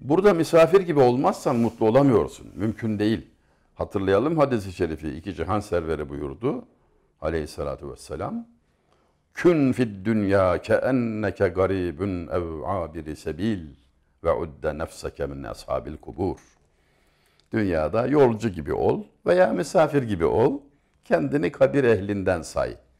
Burada misafir gibi olmazsan mutlu olamıyorsun. Mümkün değil. Hatırlayalım hadis-i şerifi. iki cihan serveri buyurdu aleyhissalatu vesselam. Kün fid dünya ke enneke garibun ev abiri sebil ve udde nefseke min ashabil kubur. Dünyada yolcu gibi ol veya misafir gibi ol. Kendini kabir ehlinden say.